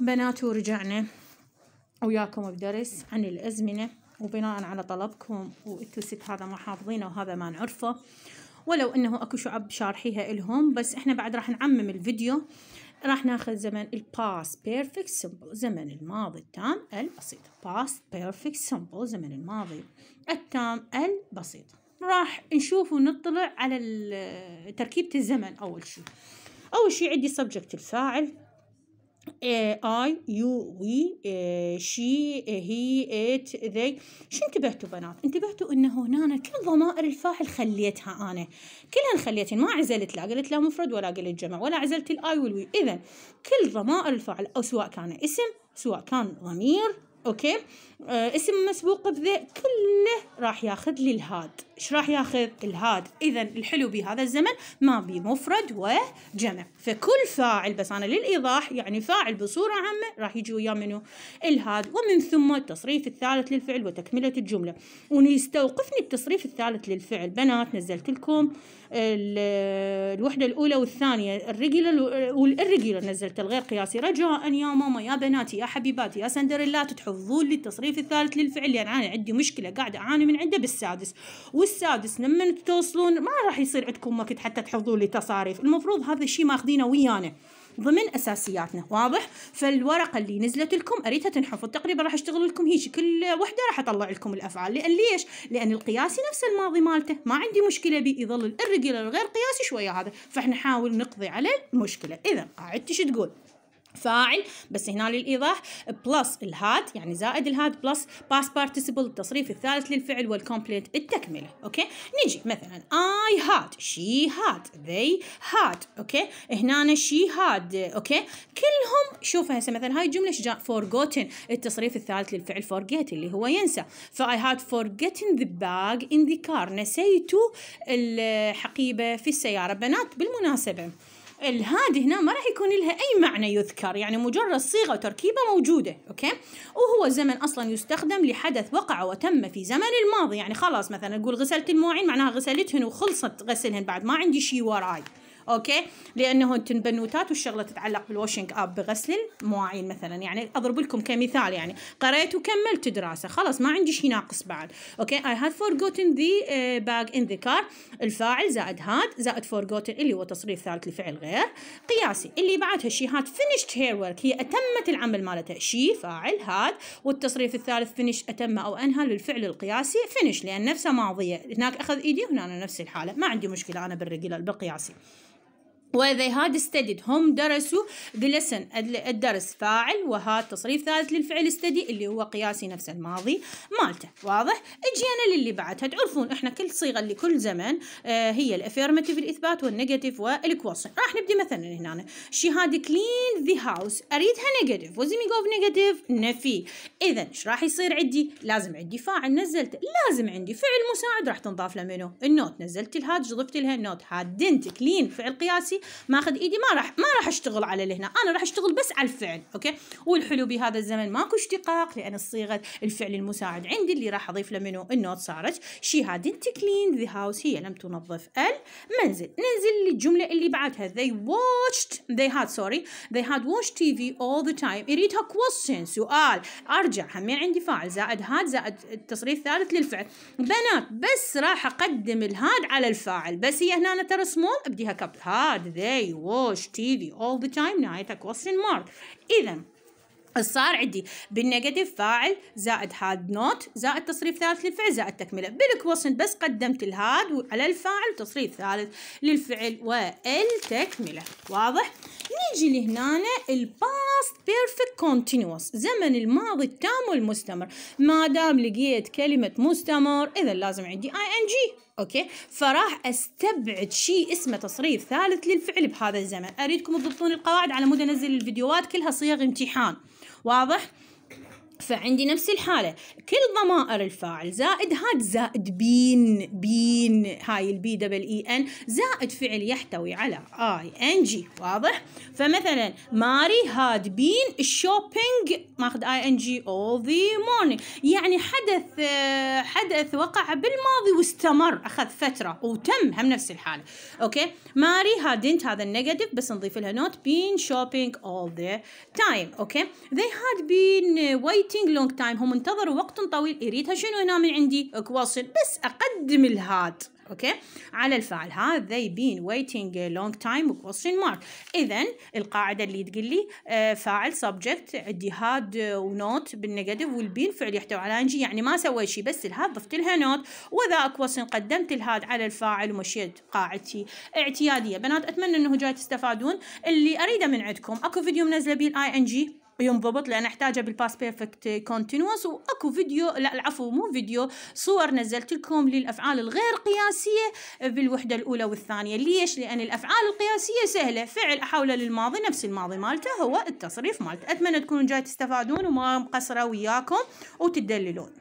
بنات ورجعنا وياكم بدرس عن الأزمنة وبناء على طلبكم وانتو ست هذا ما حافظينه وهذا ما نعرفه ولو انه اكو شعب شارحيها الهم بس احنا بعد راح نعمم الفيديو راح ناخذ زمن الباست بيرفكت سمبل زمن الماضي التام البسيط باست بيرفكت سمبل زمن الماضي التام البسيط راح نشوف ونطلع على تركيبة الزمن أول شيء أول شيء عندي سبجكت الفاعل اي يو وي شي هي ات ذي شو انتبهتوا بنات انتبهتوا انه هنا كل ضمائر الفاعل خليتها انا كلها خليتها ما عزلت لا قلت لا مفرد ولا قلت جمع ولا عزلت الاي والوي اذا كل ضمائر الفاعل او سواء كان اسم سواء كان ضمير اوكي آه اسم مسبوق بذ كله راح ياخذ لي الهاد ايش راح ياخذ الهاد اذا الحلو بهذا الزمن ما بي مفرد وجمع فكل فاعل بس انا للايضاح يعني فاعل بصوره عامه راح يجي ويا منو الهاد ومن ثم التصريف الثالث للفعل وتكمله الجمله ويستوقفني التصريف الثالث للفعل بنات نزلت لكم الوحده الاولى والثانيه الريجولر والريجولر نزلت الغير قياسي رجاء يا ماما يا بناتي يا حبيباتي يا سندريلا تحب لي للتصريف الثالث للفعل لان يعني انا عندي مشكله قاعده اعاني من عنده بالسادس والسادس لما توصلون ما راح يصير عندكم وقت حتى تحفظون لي تصاريف المفروض هذا الشيء ماخذينه ويانا ضمن اساسياتنا واضح فالورقه اللي نزلت لكم اريدها تنحفظ تقريبا راح اشتغل لكم هيك كل وحده راح اطلع لكم الافعال لان ليش لان القياسي نفس الماضي مالته ما عندي مشكله به يظل الرجل غير قياسي شويه هذا فاحنا نحاول نقضي على المشكله اذا قاعدتي شو تقول فاعل بس هنا للايضاح بلس الهاد يعني زائد الهاد بلس باس بارتيسيبل التصريف الثالث للفعل والكومبليت التكمله اوكي نجي مثلا اي هاد شي هاد ذي هاد اوكي هنا شي هاد اوكي كلهم شوف هسه مثلا هاي الجمله شجاع فورغوتن التصريف الثالث للفعل فورجيت اللي هو ينسى فاي هاد فورجيتن ذا باج ان ذا كار نسيت الحقيبه في السياره بنات بالمناسبه الهادي هنا ما راح يكون لها أي معنى يذكر يعني مجرد صيغة وتركيبه موجودة أوكي وهو زمن أصلا يستخدم لحدث وقع وتم في زمن الماضي يعني خلاص مثلا اقول غسلت المواعين معناها غسلتهن وخلصت غسلهن بعد ما عندي شيء وراي اوكي لانه تنبنوتات بنوتات والشغله تتعلق بالواشنج اب بغسل المواعين مثلا يعني اضرب لكم كمثال يعني قريت وكملت دراسه خلاص ما عندي شيء ناقص بعد اوكي اي هاد فورغوتن ذا باج ان ذا كار الفاعل زائد هاد زائد فورغوتن اللي هو تصريف ثالث لفعل غير قياسي اللي بعدها شي هاد فينيشت هير ورك هي اتمت العمل مالتها شي فاعل هاد والتصريف الثالث فينيش اتم او انهى للفعل القياسي فينيش لان نفسه ماضيه هناك اخذ ايدي هنا نفس الحاله ما عندي مشكله انا بالرجل بالقياسي وذي هاد استدد هم درسوا the lesson الدرس فاعل وهاد تصريف ثالث للفعل استدي اللي هو قياسي نفس الماضي مالته واضح اجينا للي بعدها تعرفون احنا كل صيغه لكل زمن آه هي الافيرماتيف الاثبات والنيجاتيف والكويشن راح نبدي مثلا هنا شي هاد كلين ذا هاوس اريدها نيجاتيف وزي جوف نيجاتيف نفي اذا ايش راح يصير عندي لازم عندي فاعل نزلته لازم عندي فعل مساعد راح تنضاف له منه النوت نزلت الهاد ضفت لها النوت هادنت كلين فعل قياسي ماخذ ايدي ما راح ما راح اشتغل على اللي هنا انا راح اشتغل بس على الفعل اوكي والحلو بهذا الزمن ماكو اشتقاق لان صيغه الفعل المساعد عندي اللي راح اضيف له منه النوت صارت شي هادنت كلين ذا هاوس هي لم تنظف المنزل ننزل للجمله اللي بعدها they watched they had sorry they had watched TV all the time اريدها question سؤال ارجع همين عندي فاعل زائد هاد زائد التصريف الثالث للفعل بنات بس راح اقدم الهاد على الفاعل بس هي هنا ترى سمول ابديها كابيتال هاد they watch TV all the time نهايتها question mark إذا صار عندي بالنيجاتيف فاعل زائد هاد نوت زائد تصريف ثالث للفعل زائد تكمله بالكوسن بس قدمت الهاد على الفاعل وتصريف ثالث للفعل والتكمله واضح نيجي لهنا الباست بيرفكت كونتينوس زمن الماضي التام والمستمر ما دام لقيت كلمة مستمر إذا لازم عندي اي ان جي اوكي فراح استبعد شيء اسمه تصريف ثالث للفعل بهذا الزمن اريدكم تضبطون القواعد على مود انزل الفيديوهات كلها صيغ امتحان واضح فعندي نفس الحالة كل ضمائر الفاعل زائد هاد زائد بين بين هاي البي دبل اي ان زائد فعل يحتوي على اي ان جي واضح فمثلا ماري هاد بين الشوبينج ماخذ اي ان جي all the morning يعني حدث حدث وقع بالماضي واستمر اخذ فترة وتم هم نفس الحالة اوكي ماري هادنت هذا النيجاتيف بس نضيف لها نوت بين شوبينج all the time اوكي ذي هاد بين ويت waiting long time هم انتظروا وقت طويل اريدها شنو هنا من عندي اكواصل بس اقدم الهاد اوكي على الفعل هذا they been waiting a long time question mark اذا القاعده اللي تقول لي آه، فاعل subject عندي هاد ونوت بالنيجاتيف والبين فعل يحتوي على انجي يعني ما سوى شيء بس الهاد ضفت لها نوت واذا اكوسن قدمت الهاد على الفاعل ومشيت قاعدتي اعتياديه بنات اتمنى انه جاي تستفادون اللي اريده من عندكم اكو فيديو منزله بيه الاي ان جي ينضبط لان احتاجه بالباس بيرفكت كونتينوس واكو فيديو لا العفو مو فيديو صور نزلت لكم للافعال الغير قياسيه بالوحده الاولى والثانيه ليش لان الافعال القياسيه سهله فعل احوله للماضي نفس الماضي مالته هو التصريف مالته اتمنى تكونوا جاي تستفادون وما مقصره وياكم وتدللون